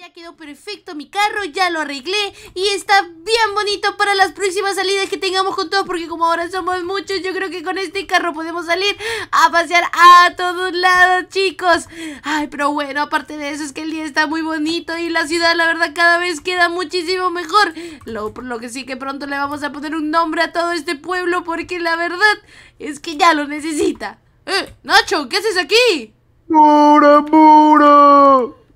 Ya quedó perfecto mi carro, ya lo arreglé y está bien bonito para las próximas salidas que tengamos con todos porque como ahora somos muchos, yo creo que con este carro podemos salir a pasear a todos lados, chicos. Ay, pero bueno, aparte de eso es que el día está muy bonito y la ciudad la verdad cada vez queda muchísimo mejor. Lo, lo que sí que pronto le vamos a poner un nombre a todo este pueblo porque la verdad es que ya lo necesita. Eh, Nacho, ¿qué haces aquí? Por amor.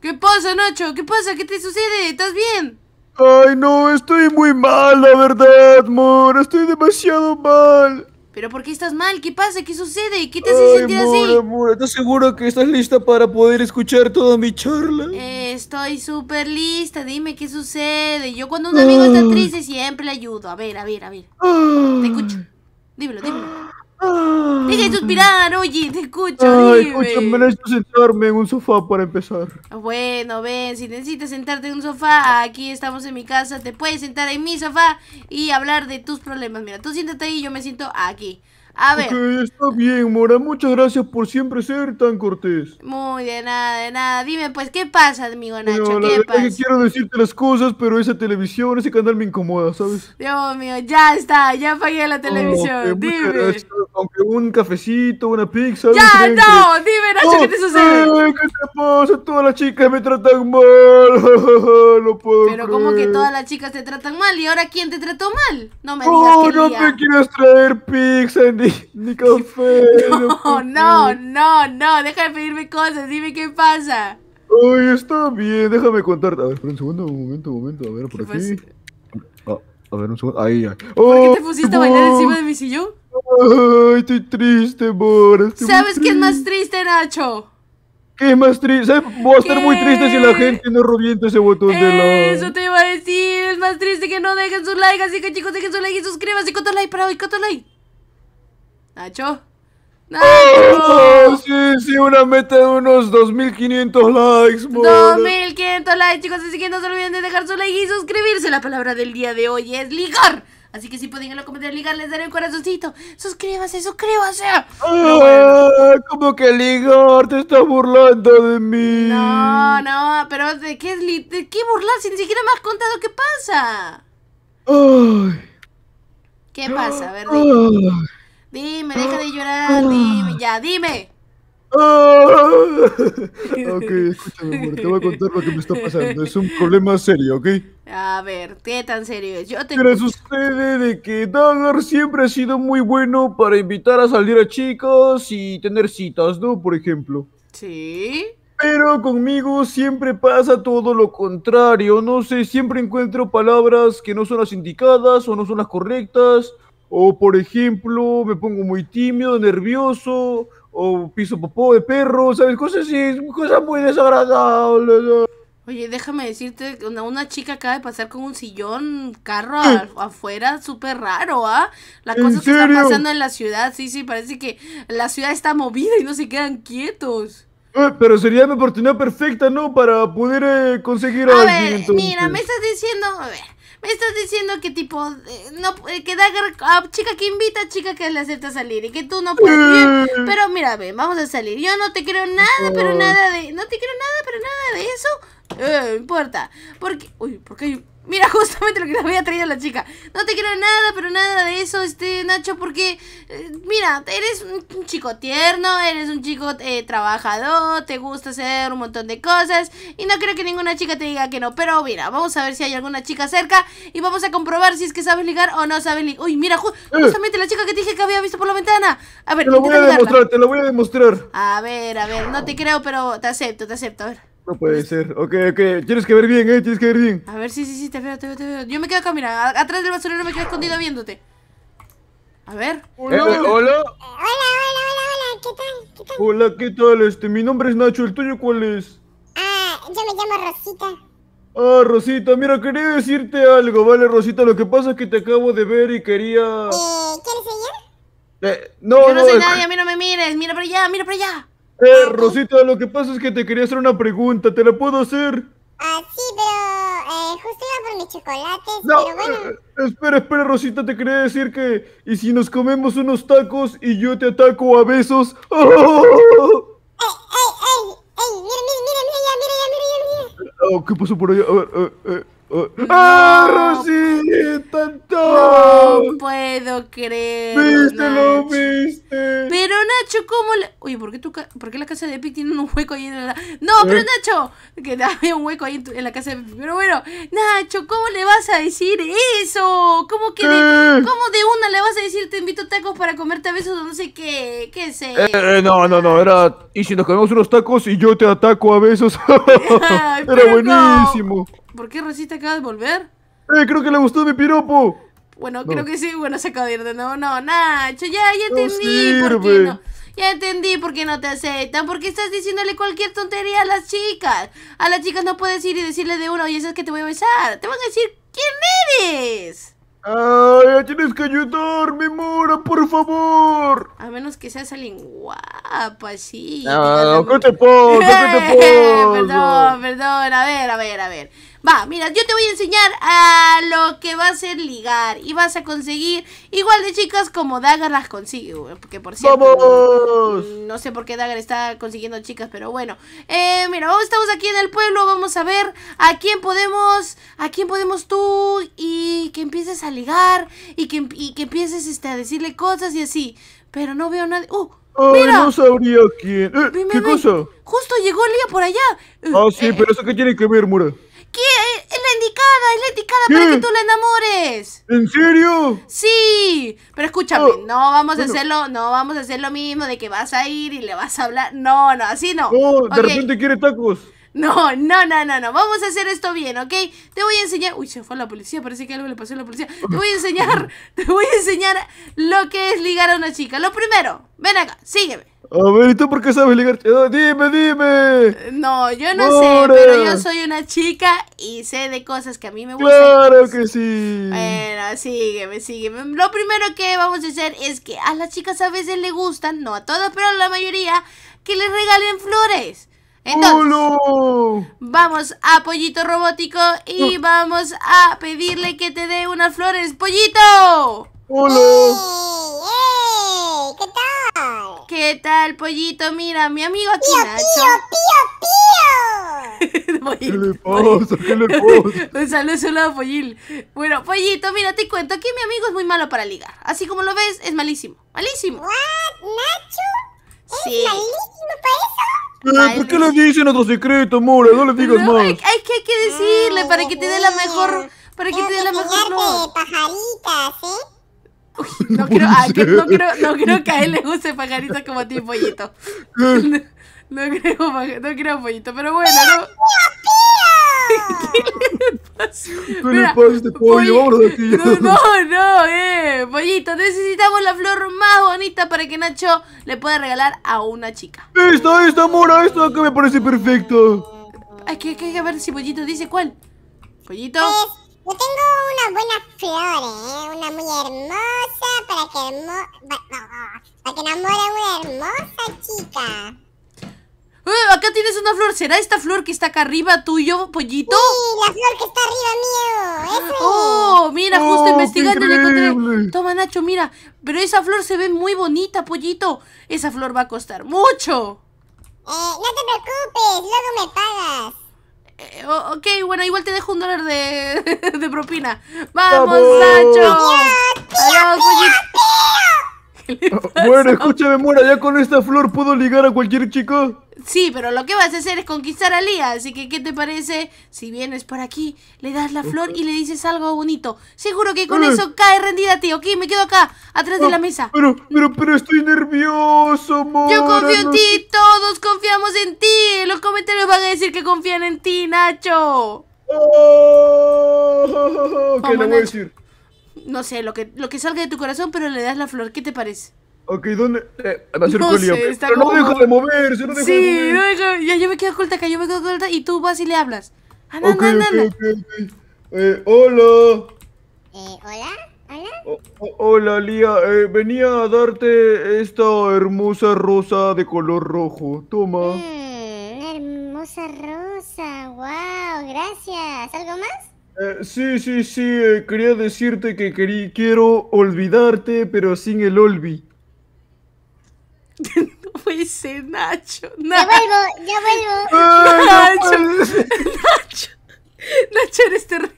¿Qué pasa, Nacho? ¿Qué pasa? ¿Qué te sucede? ¿Estás bien? Ay, no, estoy muy mal, la verdad, amor. Estoy demasiado mal. ¿Pero por qué estás mal? ¿Qué pasa? ¿Qué sucede? ¿Qué te hace sentir así? Amor, ¿estás seguro que estás lista para poder escuchar toda mi charla? estoy súper lista, dime qué sucede. Yo cuando un amigo está triste siempre le ayudo. A ver, a ver, a ver. Te escucho. Dímelo, dímelo. Deja suspirar, oye, te escucho. Ay, necesito sentarme en un sofá para empezar. Bueno, ven, si necesitas sentarte en un sofá, aquí estamos en mi casa, te puedes sentar en mi sofá y hablar de tus problemas. Mira, tú siéntate ahí y yo me siento aquí. A ver. está bien, Mora. Muchas gracias por siempre ser tan cortés. Muy de nada, de nada. Dime, pues, ¿qué pasa, amigo Nacho? ¿Qué pasa? quiero decirte las cosas, pero esa televisión, ese canal me incomoda, ¿sabes? Dios mío, ya está, ya apagué la televisión. Dime. Aunque un cafecito, una pizza. Ya, no, dime, Nacho, ¿qué te sucede? ¿Qué te pasa? Todas las chicas me tratan mal. no puedo. Pero, como que todas las chicas te tratan mal? ¿Y ahora quién te trató mal? No me digas. Oh, que no me quieres traer pizza ni, ni café. no, no, no, no. Deja de pedirme cosas. Dime qué pasa. Ay, está bien, déjame contarte. A ver, espera un segundo, un momento, un momento. A ver, por aquí. Ah, a ver, un segundo. Ahí ya. ¿Por qué te oh, pusiste a bailar encima de mi sillón? Ay, estoy triste, amor ¿Sabes qué es más triste, Nacho? ¿Qué es más triste? Voy a estar muy triste si la gente no revienta ese botón de like. Eso te iba a decir. Es más triste que no dejen su like. Así que, chicos, dejen su like y suscríbanse. ¿Cuánto like para hoy? ¿Cuánto like? Nacho. Oh, sí, sí, una meta de unos 2500 likes, 2500 likes, chicos. Así que no se olviden de dejar su like y suscribirse. La palabra del día de hoy es ligar. Así que si pueden en los ligar, les daré un corazoncito. Suscríbase, suscríbase. Ah, ¿Cómo que ligar? Te estás burlando de mí. No, no, pero ¿de qué, de qué burlar? Si ni siquiera me has contado qué pasa. ¿Qué pasa? verdad. Dime, ah. deja de llorar, dime, ya, dime. Ah. ok, escúchame, te voy a contar lo que me está pasando. Es un problema serio, ¿ok? A ver, ¿qué tan serio es? Yo te Pero sucede de que Dagar siempre ha sido muy bueno para invitar a salir a chicos y tener citas, ¿no? Por ejemplo. Sí. Pero conmigo siempre pasa todo lo contrario. No sé, siempre encuentro palabras que no son las indicadas o no son las correctas o por ejemplo, me pongo muy tímido, nervioso, o piso popó de perro, ¿sabes? Cosas así, cosas muy desagradables. Oye, déjame decirte, una, una, chica acaba de pasar con un sillón, carro afuera, súper raro, ¿ah? La cosa que está pasando en la ciudad, sí, sí, parece que la ciudad está movida y no se quedan quietos. Eh, pero sería una oportunidad perfecta, ¿no? Para poder eh, conseguir a, a ver, Mira, me estás diciendo, ver, estás diciendo que tipo, eh, no, eh, que da ah, chica que invita, chica que le acepta salir y que tú no puedes. Mm. pero mira, ven, vamos a salir. Yo no te quiero nada, pero nada de... No te quiero nada, pero nada de eso. Eh, no importa. Porque... Uy, porque hay Mira, justamente lo que le había traído la chica. No te quiero nada, pero nada de eso, este Nacho, porque, eh, mira, eres un chico tierno, eres un chico eh, trabajador, te gusta hacer un montón de cosas y no creo que ninguna chica te diga que no. Pero mira, vamos a ver si hay alguna chica cerca y vamos a comprobar si es que sabes ligar o no sabes ligar. Uy, mira, eh. justamente la chica que te dije que había visto por la ventana. A ver, te lo voy a demostrar, te lo voy a demostrar. A ver, a ver, no te creo, pero te acepto, te acepto, a ver. No puede ser. Ok, ok. Tienes que ver bien, eh. Tienes que ver bien. A ver, sí, sí, sí, te veo, te veo, te veo. Yo me quedo acá, mira. Atrás del basurero me quedo escondido viéndote. A ver. Eh, eh, hola. hola. Hola, hola, hola, ¿Qué tal? ¿Qué tal? Hola, ¿qué tal? Este, mi nombre es Nacho. ¿El tuyo cuál es? Ah, yo me llamo Rosita. Ah, Rosita, mira, quería decirte algo, ¿vale, Rosita? Lo que pasa es que te acabo de ver y quería... Eh, ¿quieres ella? Eh, no, Yo no, soy eh, nadie, a mí no me mires, mira para allá, mira para allá. Eh, ah, Rosita, lo que pasa es que te quería hacer una pregunta, ¿te la puedo hacer? Ah, sí, pero eh, justo iba por mis chocolates, pero bueno. Eh, espera, espera, Rosita, te quería decir que. ¿Y si nos comemos unos tacos y yo te ataco a besos? ¡Oh! ¡Ey, ey, ey! ¡Ey! ¡Mira, mira, mira, mira, ya, mira, mira, mira! Oh, ¿Qué pasó por allá? A ver, eh, eh, ¡Ah, Rosita! No no puedo creer. Viste, lo viste. Pero Nacho, ¿cómo le... Oye, ¿por qué, tu la casa de Epic tiene un hueco ahí en la... No, pero ¿Eh? Nacho, que había un hueco ahí en, la casa de Epic. Pero bueno, Nacho, ¿cómo le vas a decir eso? ¿Cómo que de... ¿Cómo de una le vas a decir te invito tacos para comerte a besos o no sé qué? ¿Qué sé? Eh, eh, no, no, no, era... Y si nos comemos unos tacos y yo te ataco a besos. era buenísimo. ¿Por qué Rosita acaba de volver? ¡Eh, creo que le gustó mi piropo! Bueno, creo que sí, bueno, se acabó de ir de nuevo. No, Nacho, ya, ya entendí no. Ya entendí por qué no te aceptan, porque estás diciéndole cualquier tontería a las chicas. A las chicas no puedes ir y decirle de uno, oye, esas que te voy a besar. Te van a decir, ¿quién eres? Ay, tienes que ayudarme, Mora, por favor. A menos que seas alguien guapa, sí. No, no te no te perdón, perdón. A ver, a ver, a ver. Va, mira, yo te voy a enseñar a lo que va a ser ligar. Y vas a conseguir igual de chicas como Dagger las consigue. Porque por cierto. No sé por qué Dagger está consiguiendo chicas, pero bueno. Eh, mira, oh, estamos aquí en el pueblo. Vamos a ver a quién podemos. A quién podemos tú. Y que empieces a ligar. Y que, empieces este, a decirle cosas y así. Pero no veo a nadie. ¡Uh! Oh, Mira. no sabría quién. Eh, ¿Qué cosa? Justo llegó Lía por allá. Ah, sí, eh, pero eso que tiene que ver, Mura. ¿Qué? Es la indicada, es la indicada para que tú la enamores. ¿En serio? Sí, pero escúchame, oh, no vamos a hacerlo, no vamos a hacer lo mismo de que vas a ir y le vas a hablar. No, no, así no. No, de repente quiere tacos. No, no, no, no, no. Vamos a hacer esto bien, ¿ok? Te voy a enseñar. Uy, se fue la policía, parece que algo le pasó a la policía. Te voy a enseñar, te voy a enseñar lo que es ligar a una chica. Lo primero, ven acá, sígueme. A ver, ¿y tú por qué sabes ligar? Eh, dime, dime. No, yo no sé, pero yo soy una chica y sé de cosas que a mí me gustan. Claro que sí. Bueno, sígueme, sígueme. Lo primero que vamos a hacer es que a las chicas a veces les gustan, no a todas, pero a la mayoría, que les regalen flores. Entonces, vamos a Pollito Robótico y vamos a pedirle que te dé unas flores. ¡Pollito! ¡Hola! ¡Ey! ¿Qué tal? ¿Qué tal, Pollito? Mira, mi amigo aquí, pío, Nacho. ¡Pío, pío, pío! ¿Qué le pasa? ¿Qué le pasa? Un saludo a Pollil. Bueno, Pollito, mira, te cuento que mi amigo es muy malo para ligar. Así como lo ves, es malísimo. ¡Malísimo! ¿What? ¿Nacho? Es malísimo por pues, eso. Ah, ¿Por qué le dicen otro secreto, Mora? No le digas más. Hay, que, hay que decirle para que te dé la mejor. Eh, para que eh, te dé la mejor. No. pajaritas, ¿eh? no, creo, que, no, no, que a él le guste pajaritas como a ti, pollito. No, creo, no creo, pollito, pero bueno, no. ¿Qué le pasa? Tú Mira, este pollo, No, no, eh. Pollito, necesitamos la flor más bonita para que Nacho le pueda regalar a una chica. Esta, esta, mora, esta que me parece perfecto. Hay que, ver si Pollito dice cuál. Pollito. Pues Yo tengo una buena flor, ¿eh? una muy hermosa para que, para que enamore una hermosa chica. Eh, acá tienes una flor. ¿Será esta flor que está acá arriba tuyo, pollito? Sí, la flor que está arriba mío. Eso. Oh, mira, justo oh, investigando la encontré. Toma, Nacho, mira. Pero esa flor se ve muy bonita, pollito. Esa flor va a costar mucho. Eh, no te preocupes, luego me pagas. Eh, ok, bueno, igual te dejo un dólar de, propina. ¡Vamos, Nacho! ¡Adiós, pollito! Ah, bueno, escúchame, Mora, ya con esta flor puedo ligar a cualquier chico. Sí, pero lo que vas a hacer es conquistar a Lía, así que ¿qué te parece si vienes por aquí, le das la flor y le dices algo bonito? Seguro que con eso cae rendida, a ti, ¿ok? me quedo acá, atrás de la ah, mesa. Pero, pero, pero estoy nervioso, Mora. Yo confío en ti, todos confiamos en ti. Los comentarios van a decir que confían en ti, Nacho. Oh, ¿Qué voy a decir? no sé, lo que, lo que salga de tu corazón, pero le das la flor. ¿Qué te parece? Ok, ¿dónde? Eh, no Sé, está pero como... no deja de moverse, no sí, de Yo, me quedo oculta acá, yo me quedo oculta y tú vas y le hablas. Anda, ah, okay, eh, hola. Eh, hola. ¿Hola? hola, Lía. Eh, venía a darte esta hermosa rosa de color rojo. Toma. Mm, hermosa rosa. Wow, gracias. ¿Algo más? Eh, sí, sí, sí, eh, quería decirte que quiero olvidarte, pero sin el olvi. no puede ser, Nacho. Ya vuelvo, ya vuelvo. Nacho, Nacho, Nacho, eres terrible.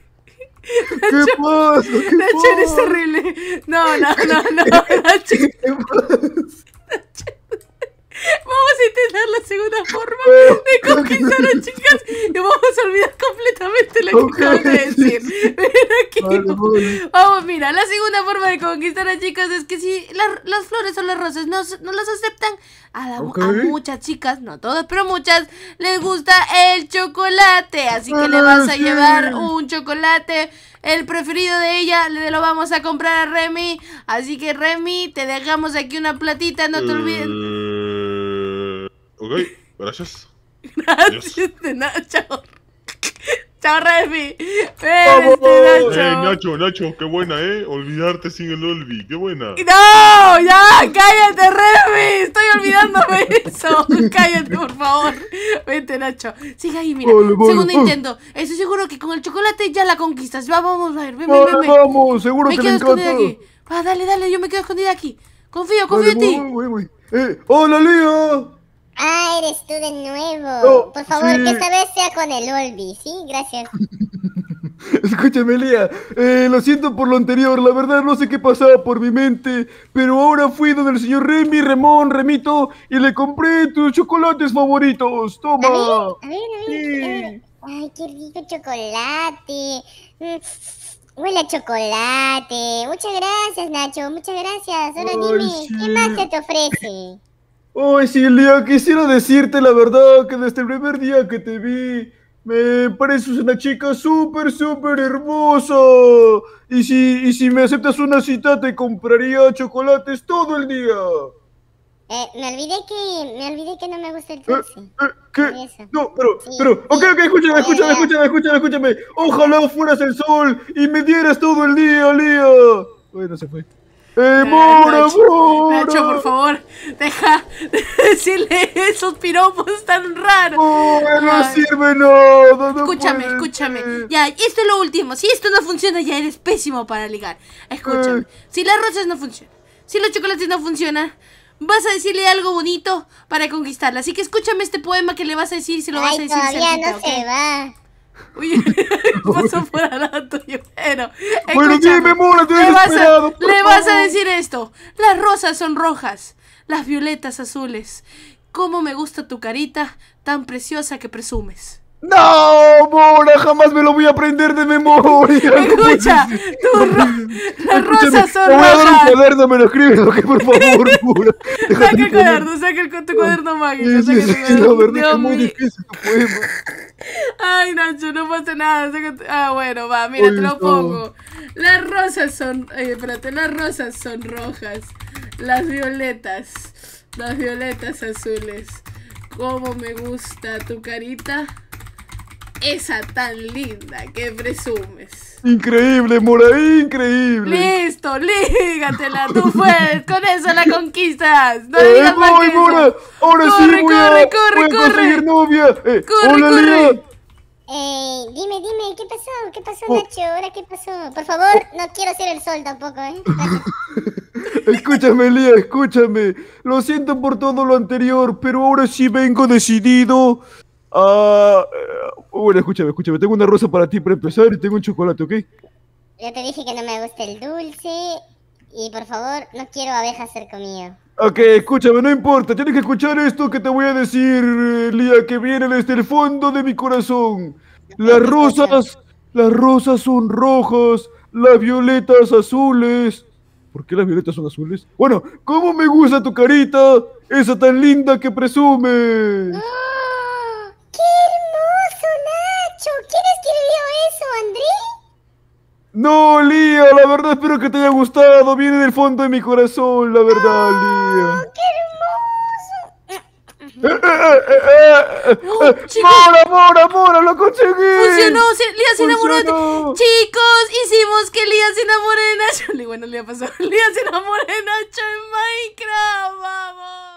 Nacho, eres terrible. No, no, no, no, Nacho. Nacho. Vamos a intentar la segunda forma de conquistar a Chico lo que Vamos, mira, la segunda forma de conquistar a chicas es que si las flores o las rosas no, no las aceptan, a, muchas chicas, no todas, pero muchas, les gusta el chocolate. Así que le ah, vas a llevar un chocolate. El preferido de ella le lo vamos a comprar a Remy. Así que Remy, te dejamos aquí una platita, no te olvides. Eh, ok, gracias. Gracias, chao. Chao, Refi. Ven, Nacho. Eh, Nacho, Nacho, qué buena, ¿eh? Olvidarte sin el Olvi, qué buena. ¡No! ¡Ya! ¡Cállate, Refi! Estoy olvidándome eso. Cállate, por favor. Vente, Nacho. Sigue ahí, mira. Segundo intento. Estoy seguro que con el chocolate ya la conquistas. Va, vamos, a ver. Ven, ven, Vamos, seguro que quedo le Aquí. Va, dale, dale, yo me quedo escondida aquí. Confío, confío en ti. Eh, ¡Hola, Leo! Ah, eres tú de nuevo. Por favor, que esta vez sea con el Olby, ¿sí? Gracias. Escúchame, Lía eh, lo siento por lo anterior. La verdad no sé qué pasaba por mi mente. Pero ahora fui donde el señor Remy, Remón, Remito y le compré tus chocolates favoritos. Toma. A ver, a ver, Ay, qué rico chocolate. Mm. huele a chocolate. Muchas gracias, Nacho. Muchas gracias. Ahora Nimi. ¿qué más se te ofrece? sí, Silvia, quisiera decirte la verdad que desde el primer día que te vi, me pareces una chica súper, súper hermosa. Y si, y si me aceptas una cita, te compraría chocolates todo el día. Eh, me olvidé que me olvidé que no me gusta el dulce. Eh, eh, ¿Qué? No, pero, pero, ok, ok, escúchame, escúchame, eh. escúchame, escúchame, escúchame. Ojalá fueras el sol y me dieras todo el día, Lía. Bueno, se fue. Eh, Nacho, por favor, deja de decirle esos piropos tan raros. no No escúchame, escúchame. Ya, esto es lo último. Si esto no funciona, ya eres pésimo para ligar. Escúchame. Eh. Si las rosas no funcionan, si los chocolates no funcionan, vas a decirle algo bonito para conquistarla. Así que escúchame este poema que le vas a decir si lo vas a decir. no va. Uy, por Bueno, dime, te vas a, le vas a decir esto. Las rosas son rojas, las violetas azules. ¿Cómo me gusta tu carita tan preciosa que presumes? No, Mora, jamás me lo voy a aprender de memoria. Escucha, las rosas son rojas. Voy a dar un cuaderno, me lo escribes, que por favor, Mora. saca el cuaderno, saca el, tu cuaderno mágico. Sí, sí, sí, la verdad es muy difícil tu poema. Ay, Nacho, no pasa nada. Ah, bueno, va, mira, te lo pongo. Las rosas son. espérate, las rosas son rojas. Las violetas. Las violetas azules. Cómo me gusta tu carita esa tan linda que presumes. Increíble, mora, increíble. Listo, lígatela, tú puedes, con eso la conquistas. No eh, digas más Mora. Ahora corre, sí, corre, corre, voy corre. novia. Eh, corre, corre. Eh, dime, dime, ¿qué pasó? ¿Qué pasó, oh. Nacho? ¿Ahora qué pasó? Por favor, oh. no quiero ser el sol tampoco, ¿eh? escúchame, Lía, escúchame. Lo siento por todo lo anterior, pero ahora sí vengo decidido Ah, eh, bueno, escúchame, escúchame. Tengo una rosa para ti para empezar y tengo un chocolate, ¿ok? Ya te dije que no me gusta el dulce y por favor, no quiero abejas cerca mío. Ok, escúchame, no importa. Tienes que escuchar esto que te voy a decir, eh, Lía, que viene desde el fondo de mi corazón. Las rosas, las rosas son rojas, las violetas azules. ¿Por qué las violetas son azules? Bueno, ¿cómo me gusta tu carita? Esa tan linda que presumes. ¡Ah! No, Lía, la verdad espero que te haya gustado. Viene del fondo de mi corazón, la verdad, oh, Lía. ¡Qué hermoso! Eh, eh, eh, oh, mora, mora! ¡Lo conseguí! Funcionó, Lía se enamoró de... Chicos, hicimos que Lía se enamore de Nacho. Bueno, ha pasado. Lía se enamore de Nacho en Minecraft, vamos.